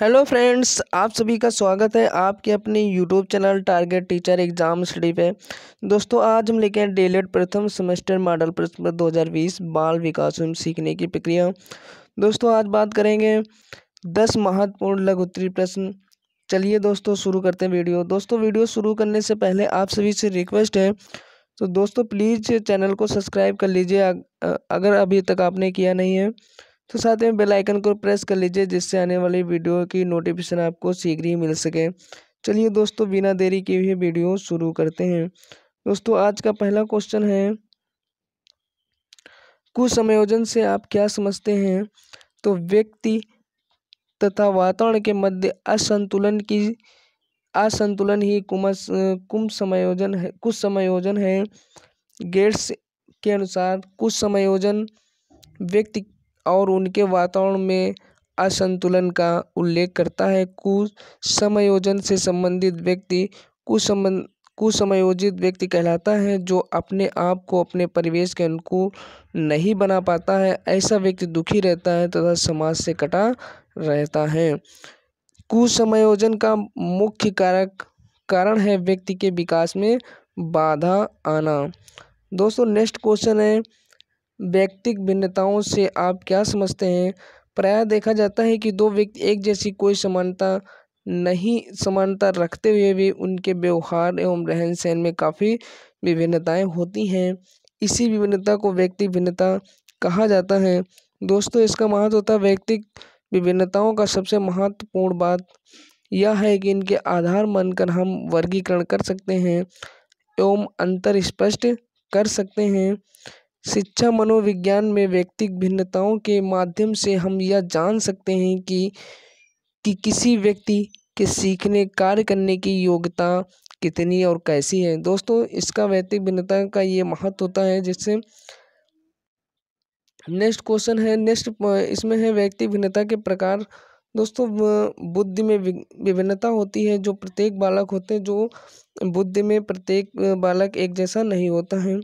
hello friends आप सभी का स्वागत है आपके अपने YouTube channel target teacher exam study पे दोस्तों आज हम लेके हैं डेलेट प्रथम सेमेस्टर मॉडल प्रश्न 2020 बाल विकास एवं सीखने की प्रक्रिया दोस्तों आज बात करेंगे दस महत्वपूर्ण लघु उत्तरी प्रश्न चलिए दोस्तों शुरू करते हैं वीडियो दोस्तों वीडियो शुरू करने से पहले आप सभी से रिक्वेस्ट है तो दोस्तों प्लीज़ चैनल को सब्सक्राइब कर लीजिए अगर अभी तक आपने किया नहीं है तो साथ में बेल आइकन को प्रेस कर लीजिए जिससे आने वाली वीडियो की नोटिफिकेशन आपको शीघ्र ही मिल सके चलिए दोस्तों बिना देरी के हुए वीडियो शुरू करते हैं दोस्तों आज का पहला क्वेश्चन है कुसमयोजन से आप क्या समझते हैं तो व्यक्ति तथा वातावरण के मध्य असंतुलन की असंतुलन ही कुमस कुम समायोजन है कुछ समायोजन है गेट्स के अनुसार कुछ समायोजन व्यक्ति और उनके वातावरण में असंतुलन का उल्लेख करता है कुसमयोजन से संबंधित व्यक्ति कुसंबंध कुसमयोजित व्यक्ति कहलाता है जो अपने आप को अपने परिवेश के अनुकूल नहीं बना पाता है ऐसा व्यक्ति दुखी रहता है तथा समाज से कटा रहता है कुसमयोजन का मुख्य कारक कारण है व्यक्ति के विकास में बाधा आना दोस्तों नेक्स्ट क्वेश्चन है व्यक्तिक भिन्नताओं से आप क्या समझते हैं प्रायः देखा जाता है कि दो व्यक्ति एक जैसी कोई समानता नहीं समानता रखते हुए भी उनके व्यवहार एवं रहन सहन में काफ़ी विभिन्नताएं होती हैं इसी विभिन्नता को व्यक्ति भिन्नता कहा जाता है दोस्तों इसका महत्व होता है व्यक्तिक विभिन्नताओं का सबसे महत्वपूर्ण बात यह है कि इनके आधार मानकर हम वर्गीकरण कर सकते हैं एवं अंतर स्पष्ट कर सकते हैं शिक्षा मनोविज्ञान में व्यक्तिक भिन्नताओं के माध्यम से हम यह जान सकते हैं कि कि किसी व्यक्ति के सीखने कार्य करने की योग्यता कितनी और कैसी है दोस्तों इसका व्यक्तिक भिन्नता का ये महत्व होता है जिससे नेक्स्ट क्वेश्चन है नेक्स्ट इसमें है व्यक्ति भिन्नता के प्रकार दोस्तों बुद्धि में विभिन्नता होती है जो प्रत्येक बालक होते हैं जो बुद्धि में प्रत्येक बालक एक जैसा नहीं होता है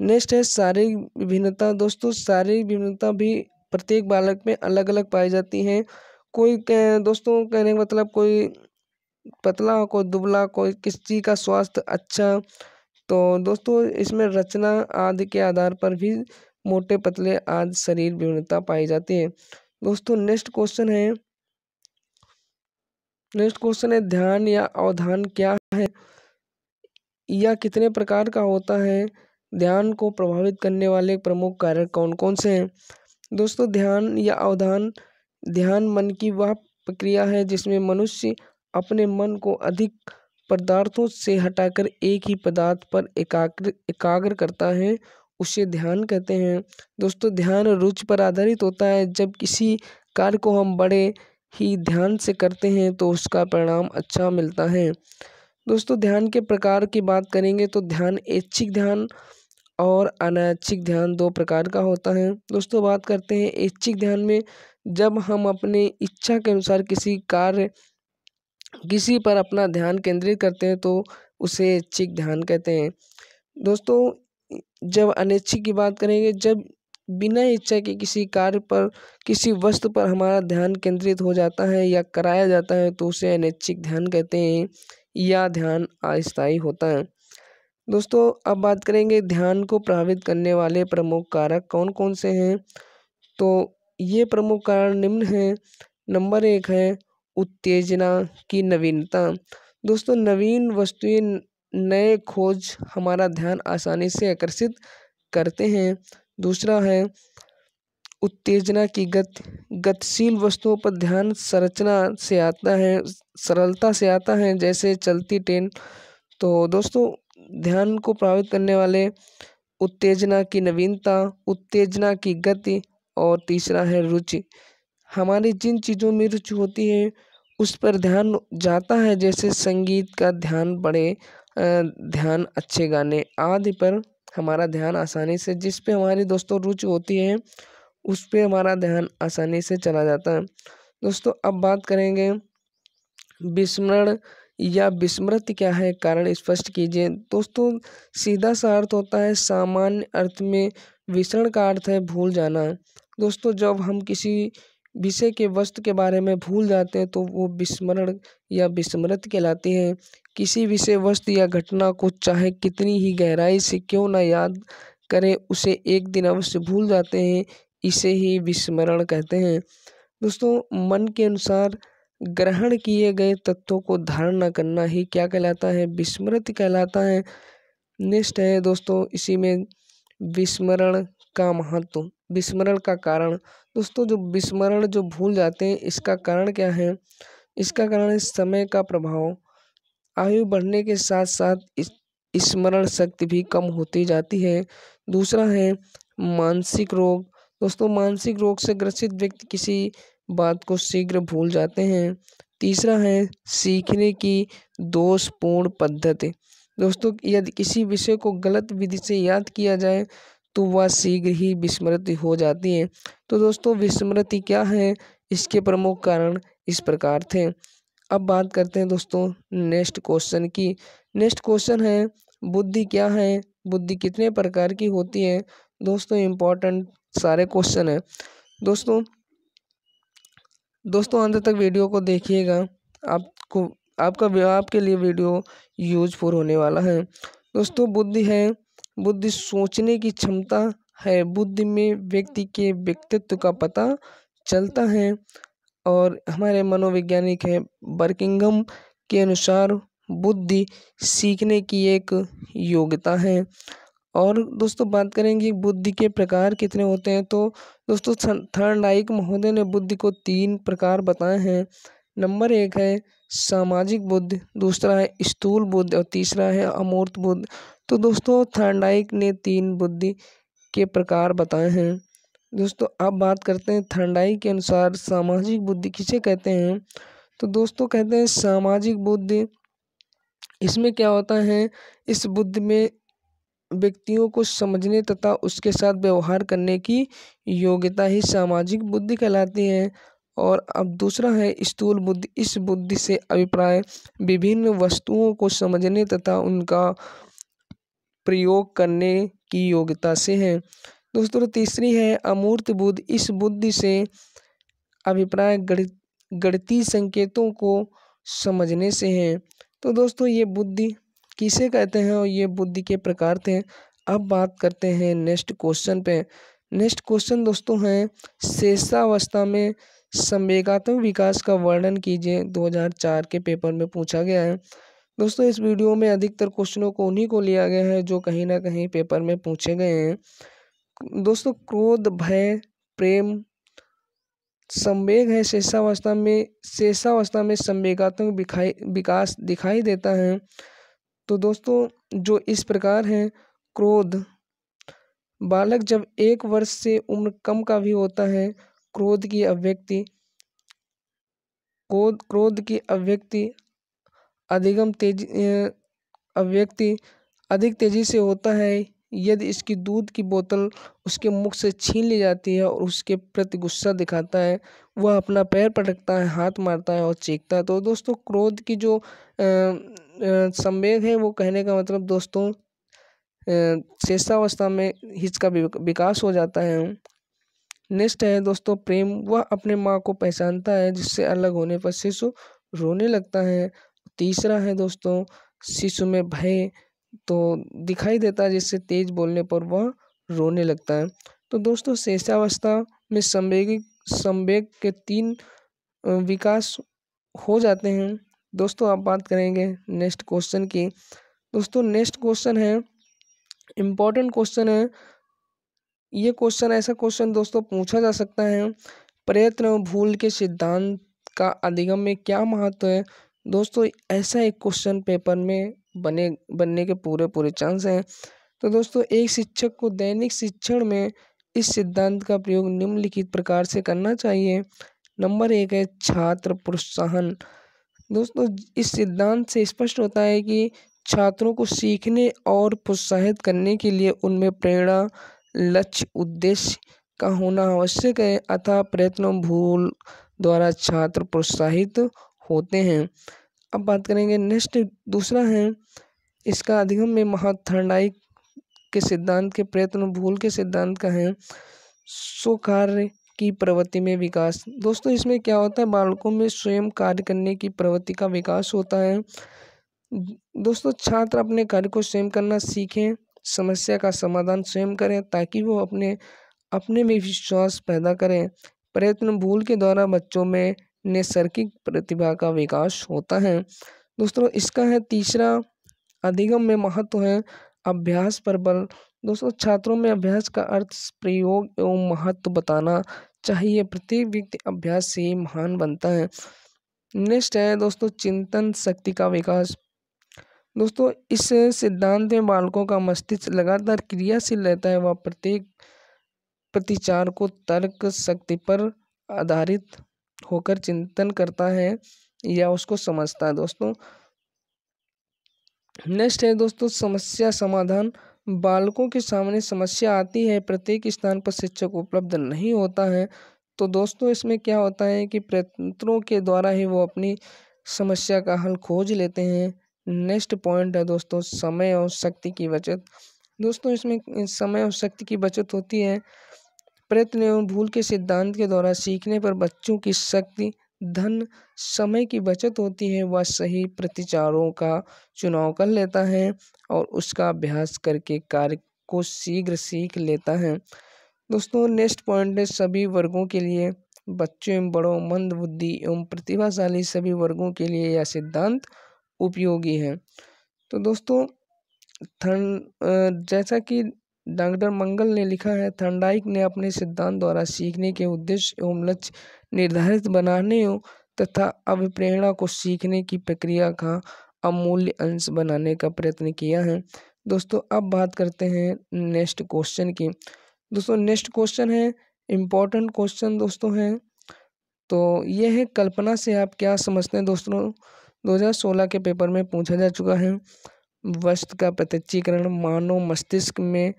नेक्स्ट है शारीरिक विभिन्नता दोस्तों शारीरिक विभिन्नता भी प्रत्येक बालक में अलग अलग पाई जाती हैं कोई कह, दोस्तों कहने का मतलब कोई पतला कोई दुबला कोई किसी का स्वास्थ्य अच्छा तो दोस्तों इसमें रचना आदि के आधार पर भी मोटे पतले आदि शरीर विभिन्नता पाई जाती है दोस्तों नेक्स्ट क्वेश्चन है नेक्स्ट क्वेश्चन है ध्यान या अवधान क्या है या कितने प्रकार का होता है ध्यान को प्रभावित करने वाले प्रमुख कारक कौन कौन से हैं दोस्तों ध्यान या अवधान ध्यान मन की वह प्रक्रिया है जिसमें मनुष्य अपने मन को अधिक पदार्थों से हटाकर एक ही पदार्थ पर एकाग्र एकाग्र करता है उसे ध्यान कहते हैं दोस्तों ध्यान रुचि पर आधारित होता है जब किसी कार्य को हम बड़े ही ध्यान से करते हैं तो उसका परिणाम अच्छा मिलता है दोस्तों ध्यान के प्रकार की बात करेंगे तो ध्यान ऐच्छिक ध्यान और अनैच्छिक ध्यान दो प्रकार का होता है दोस्तों बात करते हैं ऐच्छिक ध्यान में जब हम अपने इच्छा के अनुसार किसी कार्य किसी पर अपना ध्यान केंद्रित करते हैं तो उसे ऐच्छिक ध्यान कहते हैं दोस्तों जब अनैच्छिक की बात करेंगे जब बिना इच्छा के किसी कार्य पर किसी वस्तु पर हमारा ध्यान केंद्रित हो जाता है या कराया जाता है तो उसे अनैच्छिक ध्यान कहते हैं या ध्यान अस्थायी होता है दोस्तों अब बात करेंगे ध्यान को प्रभावित करने वाले प्रमुख कारक कौन कौन से हैं तो ये प्रमुख कारण निम्न हैं नंबर एक है उत्तेजना की नवीनता दोस्तों नवीन वस्तुएं नए खोज हमारा ध्यान आसानी से आकर्षित करते हैं दूसरा है उत्तेजना की गति गतिशील वस्तुओं पर ध्यान संरचना से आता है सरलता से आता है जैसे चलती ट्रेन तो दोस्तों ध्यान को प्रभावित करने वाले उत्तेजना की नवीनता उत्तेजना की गति और तीसरा है रुचि हमारी जिन चीज़ों में रुचि होती है उस पर ध्यान जाता है जैसे संगीत का ध्यान पड़े ध्यान अच्छे गाने आदि पर हमारा ध्यान आसानी से जिस पे हमारी दोस्तों रुचि होती है उस पे हमारा ध्यान आसानी से चला जाता है दोस्तों अब बात करेंगे विस्मरण या विस्मृत क्या है कारण स्पष्ट कीजिए दोस्तों सीधा सा अर्थ होता है सामान्य अर्थ में विसरण का अर्थ है भूल जाना दोस्तों जब हम किसी विषय के वस्तु के बारे में भूल जाते हैं तो वो विस्मरण या विस्मृत कहलाती है किसी विषय वस्तु या घटना को चाहे कितनी ही गहराई से क्यों ना याद करें उसे एक दिन अवश्य भूल जाते हैं इसे ही विस्मरण कहते हैं दोस्तों मन के अनुसार ग्रहण किए गए तत्वों को धारण न करना ही क्या कहलाता है विस्मृति कहलाता है निष्ठ है दोस्तों इसी में विस्मरण का महत्व विस्मरण का कारण दोस्तों जो विस्मरण जो भूल जाते हैं इसका कारण क्या है इसका कारण है समय का प्रभाव आयु बढ़ने के साथ साथ स्मरण शक्ति भी कम होती जाती है दूसरा है मानसिक रोग दोस्तों मानसिक रोग से ग्रसित व्यक्ति किसी बात को शीघ्र भूल जाते हैं तीसरा है सीखने की दोषपूर्ण पद्धति दोस्तों यदि किसी विषय को गलत विधि से याद किया जाए तो वह शीघ्र ही विस्मृति हो जाती है तो दोस्तों विस्मृति क्या है इसके प्रमुख कारण इस प्रकार थे अब बात करते हैं दोस्तों नेक्स्ट क्वेश्चन की नेक्स्ट क्वेश्चन है बुद्धि क्या है बुद्धि कितने प्रकार की होती है दोस्तों इम्पोर्टेंट सारे क्वेश्चन हैं दोस्तों दोस्तों अंत तक वीडियो को देखिएगा आपको आपका आपके लिए वीडियो यूजफुल होने वाला है दोस्तों बुद्धि है बुद्धि सोचने की क्षमता है बुद्धि में व्यक्ति के व्यक्तित्व का पता चलता है और हमारे मनोवैज्ञानिक हैं बर्किंगम के अनुसार बुद्धि सीखने की एक योग्यता है और दोस्तों बात करेंगे बुद्धि के प्रकार कितने होते हैं तो दोस्तों थर्नाइक महोदय ने बुद्धि को तीन प्रकार बताए हैं नंबर एक है सामाजिक बुद्ध दूसरा है स्थूल बुद्ध और तीसरा है अमूर्त बुद्ध तो दोस्तों थर्नाइक ने तीन बुद्धि के प्रकार बताए हैं दोस्तों अब बात करते हैं थर्नाइक के अनुसार सामाजिक बुद्धि किसे कहते हैं तो दोस्तों कहते हैं सामाजिक बुद्धि इसमें क्या होता है इस बुद्ध में व्यक्तियों को समझने तथा उसके साथ व्यवहार करने की योग्यता ही सामाजिक बुद्धि कहलाती है और अब दूसरा है स्थूल बुद्धि इस बुद्धि से अभिप्राय विभिन्न वस्तुओं को समझने तथा उनका प्रयोग करने की योग्यता से है दोस्तों तीसरी है अमूर्त बुद्धि इस बुद्धि से अभिप्राय गणित गणितीय संकेतों को समझने से है तो दोस्तों ये बुद्धि किसे कहते हैं और ये बुद्धि के प्रकार थे अब बात करते हैं नेक्स्ट क्वेश्चन पे नेक्स्ट क्वेश्चन दोस्तों हैं शेषावस्था में संवेगात्मक विकास का वर्णन कीजिए 2004 के पेपर में पूछा गया है दोस्तों इस वीडियो में अधिकतर क्वेश्चनों को उन्हीं को लिया गया है जो कहीं ना कहीं पेपर में पूछे गए हैं दोस्तों क्रोध भय प्रेम संवेग है शेषावस्था में शेषावस्था में संवेगात्मक विकास दिखाई देता है तो दोस्तों जो इस प्रकार हैं क्रोध बालक जब एक वर्ष से उम्र कम का भी होता है क्रोध की अभिव्यक्ति क्रोध क्रोध की अभिव्यक्ति अधिगम तेजी अभिव्यक्ति अधिक तेजी से होता है यदि इसकी दूध की बोतल उसके मुख से छीन ली जाती है और उसके प्रति गुस्सा दिखाता है वह अपना पैर पटकता है हाथ मारता है और चीखता है तो दोस्तों क्रोध की जो संवेद है वो कहने का मतलब दोस्तों शेषावस्था में हिचका विकास हो जाता है नेक्स्ट है दोस्तों प्रेम वह अपने माँ को पहचानता है जिससे अलग होने पर शिशु रोने लगता है तीसरा है दोस्तों शिशु में भय तो दिखाई देता है जिससे तेज बोलने पर वह रोने लगता है तो दोस्तों शेषावस्था में संवेगिक संवेग के तीन विकास हो जाते हैं दोस्तों आप बात करेंगे नेक्स्ट क्वेश्चन की दोस्तों नेक्स्ट क्वेश्चन है इम्पोर्टेंट क्वेश्चन है ये क्वेश्चन ऐसा क्वेश्चन दोस्तों पूछा जा सकता है प्रयत्न और भूल के सिद्धांत का अधिगम में क्या महत्व है दोस्तों ऐसा एक क्वेश्चन पेपर में बने बनने के पूरे पूरे चांस हैं तो दोस्तों एक शिक्षक को दैनिक शिक्षण में इस सिद्धांत का प्रयोग निम्नलिखित प्रकार से करना चाहिए नंबर एक है छात्र प्रोत्साहन दोस्तों इस सिद्धांत से स्पष्ट होता है कि छात्रों को सीखने और प्रोत्साहित करने के लिए उनमें प्रेरणा लक्ष्य उद्देश्य का होना आवश्यक है अथा प्रयत्नों भूल द्वारा छात्र प्रोत्साहित होते हैं अब बात करेंगे नेक्स्ट दूसरा है इसका अधिगम में महाथर्णाई के सिद्धांत के प्रयत्न भूल के सिद्धांत का है सो कार्य की प्रवृत्ति में विकास दोस्तों इसमें क्या होता है बालकों में स्वयं कार्य करने की प्रवृत्ति का विकास होता है दोस्तों छात्र अपने कार्य को स्वयं करना सीखें समस्या का समाधान स्वयं करें ताकि वो अपने अपने में विश्वास पैदा करें प्रयत्न भूल के द्वारा बच्चों में नैसर्गिक प्रतिभा का विकास होता है दोस्तों इसका है तीसरा अधिगम में महत्व है अभ्यास पर बल दोस्तों छात्रों में अभ्यास का अर्थ प्रयोग एवं महत्व बताना चाहिए प्रत्येक व्यक्ति अभ्यास से महान बनता है नेक्स्ट है दोस्तों चिंतन शक्ति का विकास दोस्तों इस सिद्धांत में बालकों का मस्तिष्क लगातार क्रियाशील रहता है वह प्रत्येक प्रतिचार को तर्क शक्ति पर आधारित होकर चिंतन करता है या उसको समझता है दोस्तों नेक्स्ट है दोस्तों समस्या समाधान बालकों के सामने समस्या आती है प्रत्येक स्थान पर शिक्षक उपलब्ध नहीं होता है तो दोस्तों इसमें क्या होता है कि प्रयत्नों के द्वारा ही वो अपनी समस्या का हल खोज लेते हैं नेक्स्ट पॉइंट है दोस्तों समय और शक्ति की बचत दोस्तों इसमें समय और शक्ति की बचत होती है प्रयत्न एवं भूल के सिद्धांत के द्वारा सीखने पर बच्चों की शक्ति धन समय की बचत होती है वह सही प्रतिचारों का चुनाव कर लेता है और उसका अभ्यास करके कार्य को शीघ्र सीख लेता है दोस्तों नेक्स्ट पॉइंट है सभी वर्गों के लिए बच्चों एवं बड़ों मंद बुद्धि एवं प्रतिभाशाली सभी वर्गों के लिए यह सिद्धांत उपयोगी है तो दोस्तों थन जैसा कि डॉक्टर मंगल ने लिखा है थंडाइक ने अपने सिद्धांत द्वारा सीखने के उद्देश्य एवं लक्ष्य निर्धारित बनाने तथा अभिप्रेरणा को सीखने की प्रक्रिया का अमूल्य अंश बनाने का प्रयत्न किया है दोस्तों अब बात करते हैं नेक्स्ट क्वेश्चन की दोस्तों नेक्स्ट क्वेश्चन है इम्पोर्टेंट क्वेश्चन दोस्तों है तो ये है कल्पना से आप क्या समझते हैं दोस्तों 2016 के पेपर में पूछा जा चुका है वस्त्र का प्रत्यक्षीकरण मानव मस्तिष्क में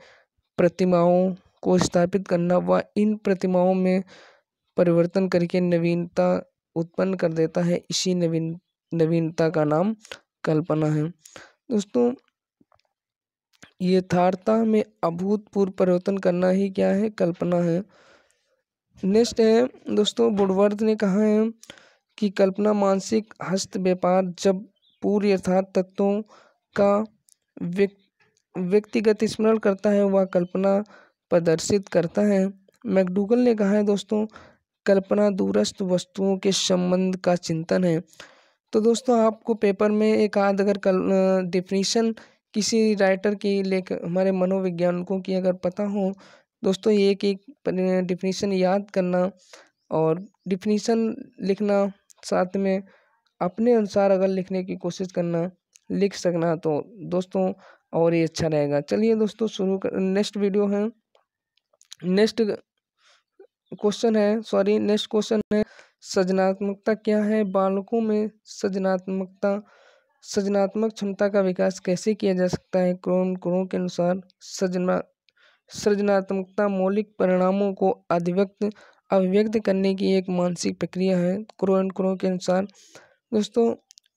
प्रतिमाओं को स्थापित करना व इन प्रतिमाओं में परिवर्तन करके नवीनता उत्पन्न कर देता है इसी नवीन नवीनता का नाम कल्पना है दोस्तों यथार्थता में अभूतपूर्व परिवर्तन करना ही क्या है कल्पना है नेक्स्ट है दोस्तों बुडवर्थ ने कहा है कि कल्पना मानसिक हस्त व्यापार जब पूर्व यथार्थ तत्वों का व्यक्त व्यक्तिगत स्मरण करता है वह कल्पना प्रदर्शित करता है मैकडूगल ने कहा है दोस्तों कल्पना दूरस्थ वस्तुओं के संबंध का चिंतन है तो दोस्तों आपको पेपर में एक आध अगर कल डिफिनीशन किसी राइटर की लेख हमारे मनोविज्ञानिकों की अगर पता हो दोस्तों एक एक डिफिनीशन याद करना और डिफिनीशन लिखना साथ में अपने अनुसार अगर लिखने की कोशिश करना लिख सकना तो दोस्तों और ये अच्छा रहेगा चलिए दोस्तों शुरू कर नेक्स्ट वीडियो है नेक्स्ट क्वेश्चन है सॉरी नेक्स्ट क्वेश्चन है सृजनात्मकता क्या है बालकों में सृजनात्मकता सृजनात्मक क्षमता का विकास कैसे किया जा सकता है क्रोन क्रो के अनुसार सृजना सृजनात्मकता मौलिक परिणामों को अधिव्यक्त अभिव्यक्त करने की एक मानसिक प्रक्रिया है क्रोन क्रो के अनुसार दोस्तों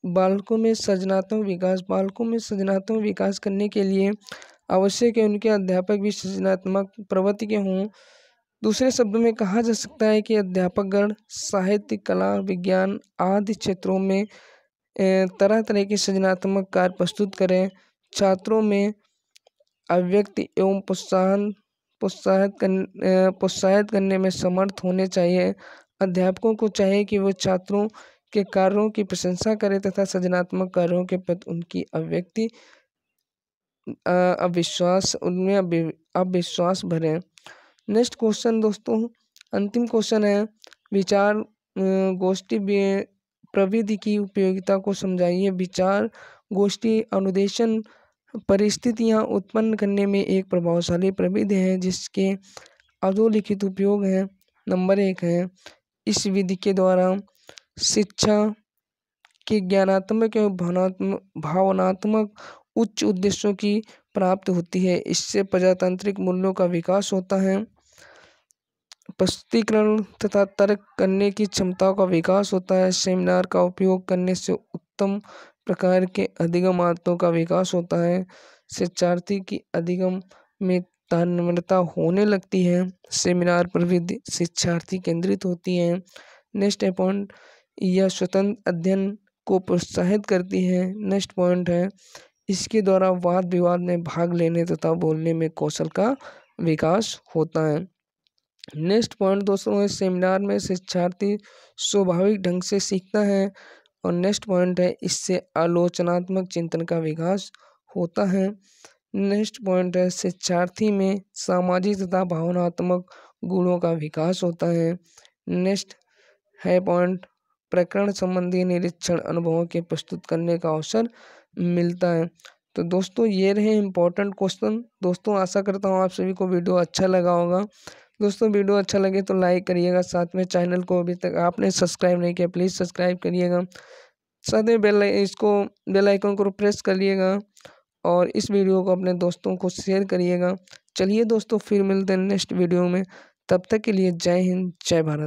बालकों में सृजनात्मक विकास बालकों में सृजनात्मक विकास करने के लिए आवश्यक है उनके अध्यापक भी सृजनात्मक प्रवृत्ति के हों दूसरे शब्द में कहा जा सकता है कि अध्यापकगण साहित्य कला विज्ञान आदि क्षेत्रों में तरह तरह के सृजनात्मक कार्य प्रस्तुत करें छात्रों में अव्यक्त एवं प्रोत्साहन प्रोत्साहित कर प्रोत्साहित करने में समर्थ होने चाहिए अध्यापकों को चाहिए कि वो छात्रों के कार्यों की प्रशंसा करें तथा सृजनात्मक कार्यों के प्रति उनकी अभिव्यक्ति अविश्वास उनमें अविश्वास भरें नेक्स्ट क्वेश्चन दोस्तों अंतिम क्वेश्चन है विचार गोष्ठी प्रविधि की उपयोगिता को समझाइए विचार गोष्ठी अनुदेशन परिस्थितियां उत्पन्न करने में एक प्रभावशाली प्रविधि है जिसके अधोलिखित उपयोग हैं नंबर एक है इस विधि के द्वारा शिक्षा के ज्ञानात्मक एवं भावनात्मक भावनात्मक उच्च उद्देश्यों की प्राप्त होती है इससे प्रजातांत्रिक मूल्यों का विकास होता है स्पष्टीकरण तथा तर्क करने की क्षमताओं का विकास होता है सेमिनार का उपयोग करने से उत्तम प्रकार के अधिगम आदतों का विकास होता है शिक्षार्थी की अधिगम में तानम्रता होने लगती है सेमिनार प्रवृत्ति शिक्षार्थी केंद्रित होती है नेक्स्ट अपॉइंट यह स्वतंत्र अध्ययन को प्रोत्साहित करती है नेक्स्ट पॉइंट है इसके द्वारा वाद विवाद में भाग लेने तथा बोलने में कौशल का विकास होता है नेक्स्ट पॉइंट दोस्तों इस सेमिनार में शिक्षार्थी स्वाभाविक ढंग से सीखता है और नेक्स्ट पॉइंट है इससे आलोचनात्मक चिंतन का विकास होता है नेक्स्ट पॉइंट है शिक्षार्थी में सामाजिक तथा भावनात्मक गुणों का विकास होता है नेक्स्ट है पॉइंट प्रकरण संबंधी निरीक्षण अनुभवों के प्रस्तुत करने का अवसर मिलता है तो दोस्तों ये रहे इम्पोर्टेंट क्वेश्चन दोस्तों आशा करता हूँ आप सभी को वीडियो अच्छा लगा होगा दोस्तों वीडियो अच्छा लगे तो लाइक करिएगा साथ में चैनल को अभी तक आपने सब्सक्राइब नहीं किया प्लीज़ सब्सक्राइब करिएगा साथ में बेल इसको बेल आइकन को प्रेस करिएगा और इस वीडियो को अपने दोस्तों को शेयर करिएगा चलिए दोस्तों फिर मिलते हैं नेक्स्ट वीडियो में तब तक के लिए जय हिंद जय भारत